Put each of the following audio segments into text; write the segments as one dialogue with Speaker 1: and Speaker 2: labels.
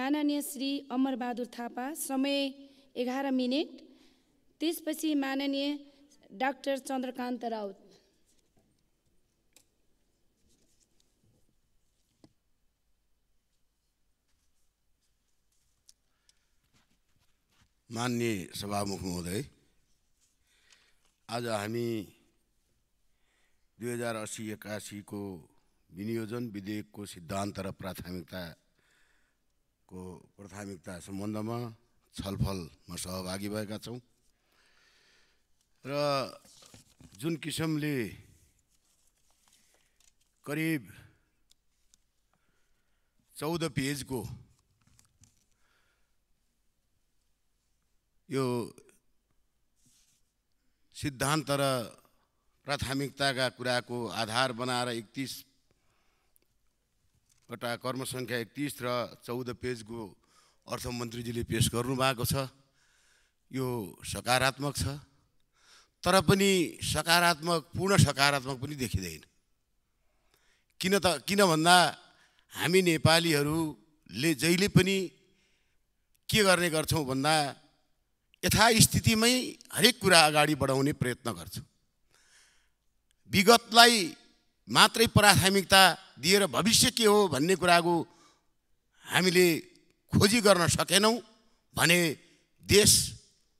Speaker 1: माननीय श्री अमरबहादुर थापा समय एघार मिनट त्यसपछि माननीय डाक्टर चन्द्रकान्त राउत मान्य सभामुख महोदय आज हामी दुई हजार असी एक्कासीको विनियोजन विधेयकको सिद्धान्त र प्राथमिकता को प्राथमिकता सम्बन्धमा छलफलमा सहभागी भएका छौँ र जुन किसिमले करिब चौध पेजको यो सिद्धान्त र प्राथमिकताका कुराको आधार बनाएर एकतिस एउटा कर्म सङ्ख्या एकतिस र चौध पेजको अर्थमन्त्रीजीले पेस गर्नुभएको छ यो सकारात्मक छ तर पनि सकारात्मक पूर्ण सकारात्मक पनि देखिँदैन किन त किन भन्दा हामी नेपालीहरूले जहिले पनि के गर्ने गर्छौँ भन्दा यथास्थितिमै हरेक कुरा अगाडि बढाउने प्रयत्न गर्छौँ विगतलाई मात्रै प्राथमिकता दिएर भविष्य के हो भन्ने कुराको हामीले खोजी गर्न सकेनौँ भने देश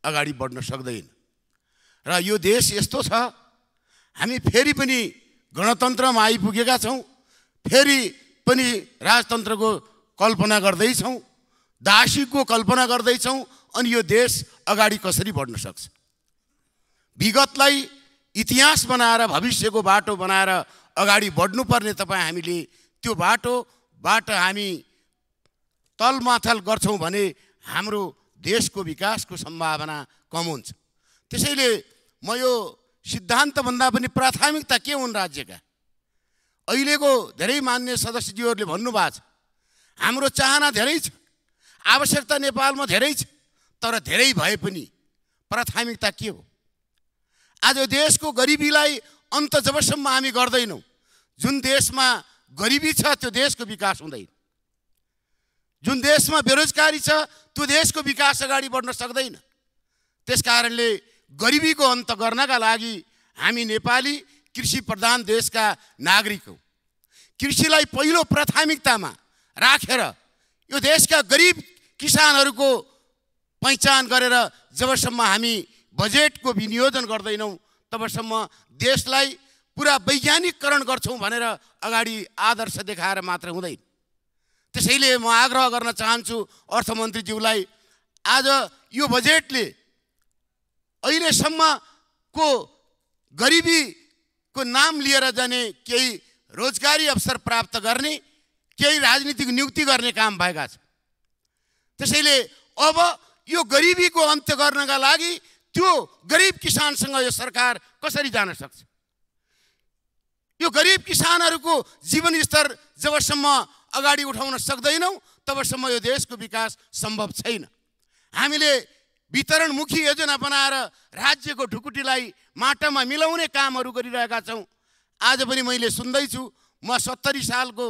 Speaker 1: अगाडि बढ्न सक्दैन र यो देश यस्तो छ हामी फेरि पनि गणतन्त्रमा आइपुगेका छौँ फेरि पनि राजतन्त्रको कल्पना गर्दैछौँ दासीको कल्पना गर्दैछौँ अनि यो देश अगाडि कसरी बढ्न सक्छ विगतलाई इतिहास बनाएर भविष्यको बाटो बनाएर अगाडि बढ्नुपर्ने तपाईँ हामीले त्यो बाटोबाट हामी तलमाथल गर्छौँ भने हाम्रो देशको विकासको सम्भावना कम हुन्छ त्यसैले म यो सिद्धान्तभन्दा पनि प्राथमिकता के हुन् राज्यका अहिलेको धेरै मान्य सदस्यज्यूहरूले भन्नुभएको छ हाम्रो चाहना धेरै छ आवश्यकता नेपालमा धेरै छ तर धेरै भए पनि प्राथमिकता के हो आज देशको गरिबीलाई अन्त जबसम्म हामी गर्दैनौँ जुन देशमा गरिबी छ त्यो देशको विकास हुँदैन जुन देशमा बेरोजगारी छ त्यो देशको विकास अगाडि बढ्न सक्दैन त्यस कारणले गरिबीको अन्त गर्नका लागि हामी नेपाली कृषि प्रधान देशका नागरिक हौ कृषिलाई पहिलो प्राथमिकतामा राखेर यो देशका गरिब किसानहरूको पहिचान गरेर जबसम्म हामी बजेटको विनियोजन गर्दैनौँ तबसम्म देशलाई पुरा वैज्ञानिककरण गर्छौँ भनेर अगाडि आदर्श देखाएर मात्र हुँदैन त्यसैले म आग्रह गर्न चाहन्छु अर्थमन्त्रीज्यूलाई आज यो बजेटले अहिलेसम्मको गरिबीको नाम लिएर जाने केही रोजगारी अवसर प्राप्त गर्ने केही राजनीतिक नियुक्ति गर्ने काम भएका छन् त्यसैले अब यो गरिबीको अन्त्य गर्नका लागि त्यो गरिब किसानसँग यो सरकार कसरी जान सक्छ यो गरिब किसानहरूको जीवनस्तर जबसम्म अगाडि उठाउन सक्दैनौँ तबसम्म यो देशको विकास सम्भव छैन हामीले वितरणमुखी योजना बनाएर राज्यको ढुकुटीलाई माटोमा मिलाउने कामहरू गरिरहेका छौँ आज पनि मैले सुन्दैछु म सत्तरी सालको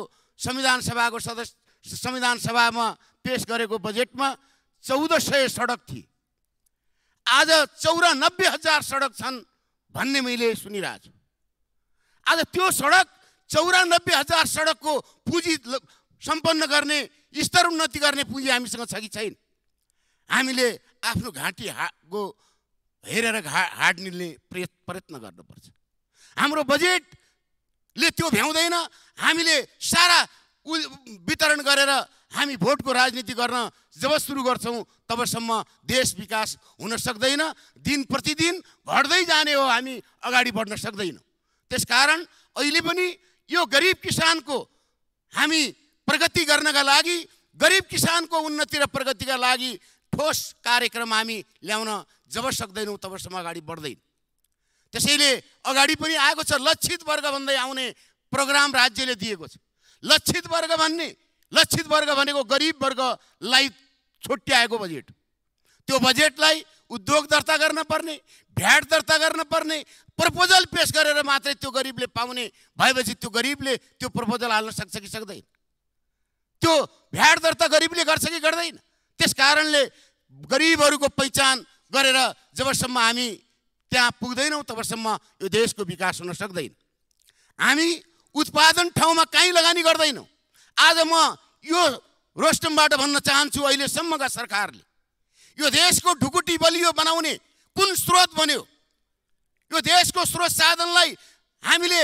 Speaker 1: संविधान सभाको सदस्य संविधान सभामा पेस गरेको बजेटमा चौध सय सडक थिए आज चौरानब्बे हजार सडक छन् भन्ने मैले सुनिरहेको छु आज त्यो सडक चौरानब्बे हजार सडकको पुँजी सम्पन्न गर्ने स्तर उन्नति गर्ने पुँजी हामीसँग छ कि छैन हामीले आफ्नो घाँटी हाको हेरेर घा हाड निल्ने प्रयत् प्रयत्न गर्नुपर्छ हाम्रो बजेटले त्यो भ्याउँदैन हामीले सारा उ वितरण गरेर हामी भोटको राजनीति गर्न जब सुरु गर्छौँ तबसम्म देश विकास हुन सक्दैन दिन प्रतिदिन घट्दै जाने हो हामी अगाडि बढ्न सक्दैनौँ त्यसकारण अहिले पनि यो गरिब किसानको हामी प्रगति गर्नका लागि गरिब किसानको उन्नति र प्रगतिका लागि ठोस कार्यक्रम हामी ल्याउन जब सक्दैनौँ तबसम्म अगाडि बढ्दैन त्यसैले अगाडि पनि आएको छ लक्षित वर्ग भन्दै आउने प्रोग्राम राज्यले दिएको छ लक्षित वर्ग भन्ने लक्षित वर्ग भनेको गरिब वर्गलाई छुट्याएको बजेट त्यो बजेटलाई उद्योग दर्ता गर्न पर्ने भ्याट दर्ता गर्न पर्ने प्रपोजल पेस गरेर मात्रै त्यो गरिबले पाउने भएपछि त्यो गरिबले त्यो प्रपोजल हाल्न सक्छ कि सक्दैन त्यो भ्याट दर्ता गरिबले गर्छ कि गर्दैन त्यस कारणले गरिबहरूको पहिचान गरेर जबसम्म हामी त्यहाँ पुग्दैनौँ तबसम्म यो देशको विकास हुन सक्दैन हामी उत्पादन ठाउँमा कहीँ लगानी गर्दैनौँ आज म यो रोस्टमबाट भन्न चाहन्छु अहिलेसम्मका सरकारले यो देशको ढुकुटी बलियो बनाउने कुन स्रोत बन्यो यो देशको स्रोत साधनलाई हामीले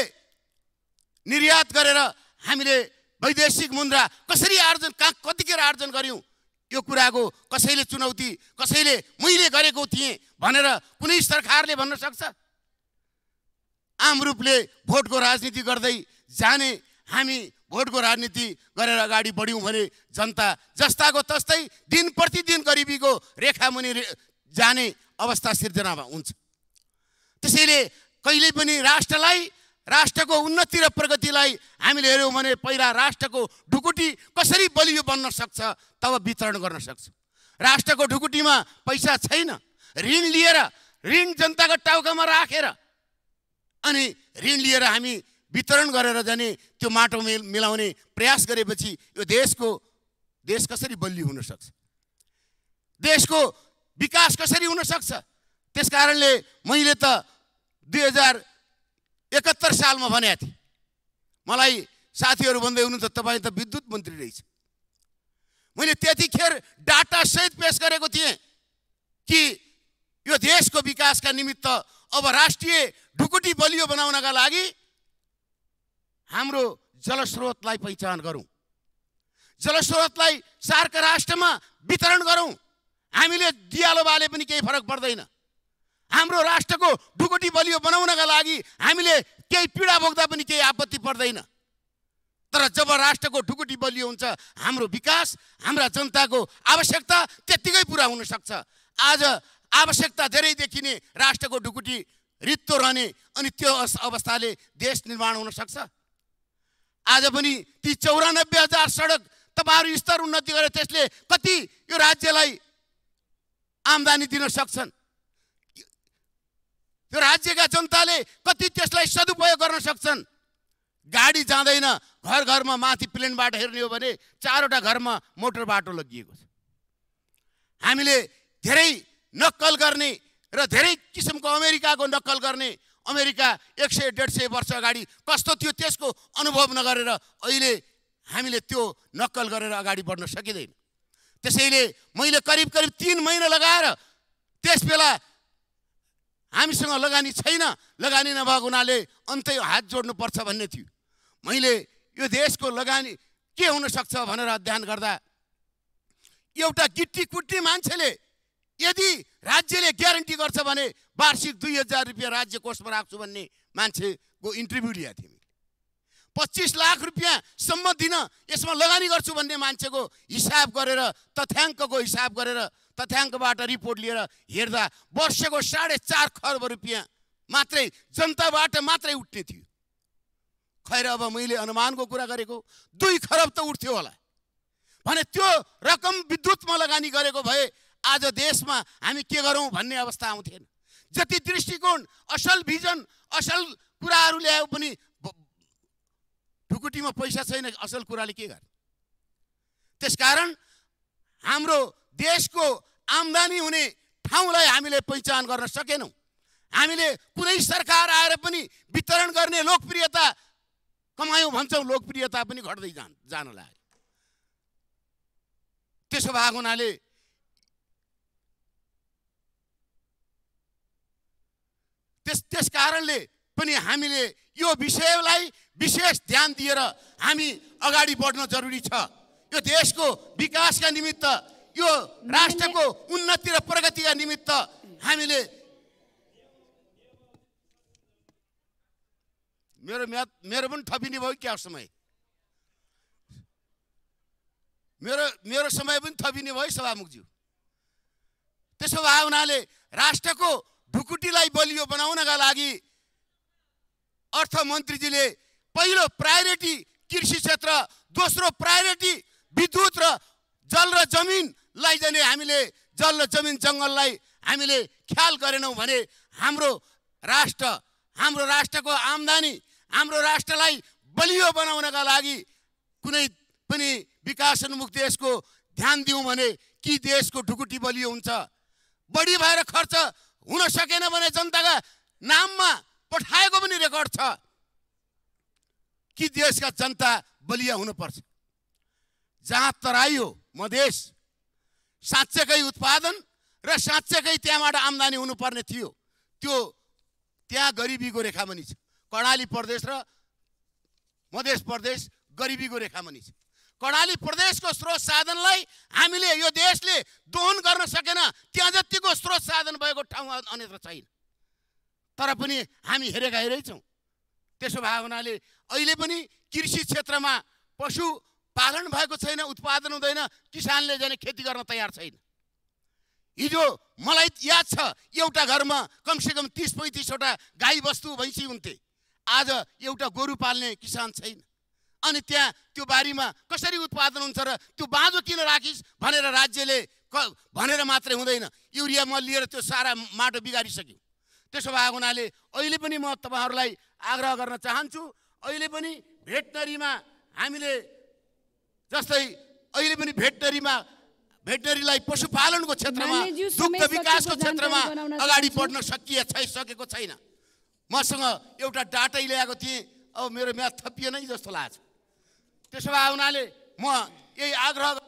Speaker 1: निर्यात गरेर हामीले वैदेशिक मुद्रा कसरी आर्जन कहाँ कतिखेर आर्जन गऱ्यौँ यो कुराको कसैले चुनौती कसैले मैले गरेको थिएँ भनेर कुनै सरकारले भन्न सक्छ आम रूपले भोटको राजनीति गर्दै जाने हामी भोटको राजनीति गरेर अगाडि बढ्यौँ भने जनता जस्ताको तस्तै दिन प्रतिदिन गरिबीको रेखामुनि रे, जाने अवस्था सिर्जनामा हुन्छ त्यसैले कहिले पनि राष्ट्रलाई राष्ट्रको उन्नति र प्रगतिलाई हामीले हेऱ्यौँ भने पहिला राष्ट्रको ढुकुटी कसरी बलियो बन्न सक्छ तब वितरण गर्न सक्छ राष्ट्रको ढुकुटीमा पैसा छैन ऋण लिएर ऋण जनताको टाउकामा राखेर अनि ऋण लिएर हामी वितरण गरेर जाने त्यो माटो मिल मिलाउने प्रयास गरेपछि यो देशको देश कसरी बलियो हुनसक्छ देशको विकास कसरी हुनसक्छ त्यस कारणले मैले त दुई हजार एकहत्तर सालमा भनेको थिएँ मलाई साथीहरू भन्दै हुनुहुन्छ तपाईँ त विद्युत मन्त्री रहेछ मैले त्यतिखेर डाटा डाटासहित पेस गरेको थिएँ कि यो देशको विकासका निमित्त अब राष्ट्रिय ढुकुटी बलियो बनाउनका लागि हाम्रो जलस्रोतलाई पहिचान गरौँ जलस्रोतलाई सार्क राष्ट्रमा वितरण गरौँ हामीले दियालो बाले पनि केही फरक पर्दैन हाम्रो राष्ट्रको ढुकुटी बलियो बनाउनका लागि हामीले केही पीडा भोग्दा पनि केही आपत्ति पर्दैन तर जब राष्ट्रको ढुकुटी बलियो हुन्छ हाम्रो विकास हाम्रा जनताको आवश्यकता त्यत्तिकै पुरा हुनसक्छ आज आवश्यकता धेरै देखिने राष्ट्रको ढुकुटी रित्तो रहने अनि त्यो अवस्थाले देश निर्माण हुनसक्छ आज पनि ती चौरानब्बे हजार सडक तपाईँहरू स्तर उन्नति गरेर त्यसले कति यो राज्यलाई आम्दानी दिन सक्छन् त्यो राज्यका जनताले कति त्यसलाई सदुपयोग गर्न सक्छन् गाडी जाँदैन घर घरमा माथि प्लेन बाटो हेर्ने हो भने चारवटा घरमा मोटर बाटो लगिएको छ हामीले धेरै नक्कल गर्ने र धेरै किसिमको अमेरिकाको नक्कल गर्ने अमेरिका एक सय डेढ सय वर्ष अगाडि कस्तो थियो त्यसको अनुभव नगरेर अहिले हामीले त्यो नक्कल गरेर अगाडि बढ्न सकिँदैन त्यसैले मैले करिब करिब तिन महिना लगाएर त्यस बेला हामीसँग लगानी छैन लगानी नभएको हुनाले अन्तै हात जोड्नुपर्छ भन्ने थियो मैले यो देशको लगानी के हुनसक्छ भनेर अध्ययन गर्दा एउटा गिट्टी कुट्टी मान्छेले यदि राज्यले ग्यारेन्टी गर्छ भने वार्षिक दुई हजार रुपियाँ राज्य कोषमा राख्छु भन्ने मान्छेको इन्टरभ्यू लिएको थिएँ पच्चिस लाख रुपियाँसम्म दिन यसमा लगानी गर्छु भन्ने मान्छेको हिसाब गरेर तथ्याङ्कको हिसाब गरेर तथ्याङ्कबाट रिपोर्ट लिएर हेर्दा वर्षको साढे चार खर्ब रुपियाँ मात्रै जनताबाट मात्रै उठ्ने थियो खैर अब मैले अनुमानको कुरा गरेको दुई खरब त उठ्थ्यो होला भने त्यो रकम विद्युतमा लगानी गरेको भए आज देशमा हामी के गरौँ भन्ने अवस्था आउँथेन जति दृष्टिकोण असल भिजन असल कुराहरू ल्यायो पनि ढुकुटीमा पैसा छैन असल कुराले के गर्ने त्यसकारण हाम्रो देशको आम्दानी हुने ठाउँलाई हामीले पहिचान गर्न सकेनौँ हामीले कुनै सरकार आएर पनि वितरण गर्ने लोकप्रियता कमायौँ भन्छौँ लोकप्रियता पनि घट्दै जान जान लाग्यो त्यसो भएको हुनाले त्यस त्यस कारणले पनि हामीले यो विषयलाई विशेष ध्यान दिएर हामी अगाडि बढ्न जरुरी छ यो देशको विकासका निमित्त यो राष्ट्रको उन्नति र प्रगतिका निमित्त हामीले मेरो म्याद मेरो पनि थपिने भयो क्या समय मेरो मेरो समय पनि थपिने भयो सभामुखज्यू त्यसो भए हुनाले राष्ट्रको ढुकुटीलाई बलियो बनाउनका लागि अर्थमन्त्रीजीले पहिलो प्रायोरिटी कृषि क्षेत्र दोस्रो प्रायोरिटी विद्युत र जल र जमिनलाई जाने हामीले जल र जमिन जङ्गललाई हामीले ख्याल गरेनौँ भने हाम्रो राष्ट्र हाम्रो राष्ट्रको आम्दानी हाम्रो राष्ट्रलाई बलियो बनाउनका लागि कुनै पनि विकासोन्मुख देशको ध्यान दिउँ भने कि देशको ढुकुटी बलियो हुन्छ बढी भएर खर्च हुन सकेन भने जनताका नाममा पठाएको पनि रेकर्ड छ कि देशका जनता बलिया हुनुपर्छ जहाँ तराई हो मधेस साँच्चैकै उत्पादन र साँच्चैकै त्यहाँबाट आम्दानी हुनुपर्ने थियो त्यो त्यहाँ गरिबीको रेखा पनि छ कर्णाली प्रदेश र मधेस प्रदेश गरिबीको रेखा पनि छ कर्णाली प्रदेशको स्रोत साधनलाई हामीले यो देशले दोहन गर्न सकेन त्यहाँ जतिको स्रोत साधन भएको ठाउँ अन्यत्र छैन तर पनि हामी हेरेका हेरै छौँ त्यसो भएको हुनाले अहिले पनि कृषि क्षेत्रमा पशु पालन भएको छैन उत्पादन हुँदैन किसानले जाने खेती गर्न तयार छैन हिजो मलाई याद छ एउटा घरमा कमसेकम तिस पैँतिसवटा गाई बस्तु भैँसी हुन्थे आज एउटा गोरु पाल्ने किसान छैन अनि त्यहाँ त्यो बारीमा कसरी उत्पादन हुन्छ र त्यो बाँझो किन राखिस् भनेर राज्यले क भनेर मात्रै हुँदैन युरिया म लिएर त्यो सारा माटो बिगारिसक्यो त्यसो भएको हुनाले अहिले पनि म तपाईँहरूलाई आग्रह गर्न चाहन्छु अहिले पनि भेटनरीमा हामीले जस्तै अहिले पनि भेटनरीमा भेटनरीलाई पशुपालनको क्षेत्रमा दुग्ध विकासको क्षेत्रमा अगाडि बढ्न सकिए छै सकेको छैन मसँग एउटा डाटै ल्याएको थिएँ अब मेरो म्याथ थपिएनै जस्तो लाग्छ त्यसो भए हुनाले म यही आग्रह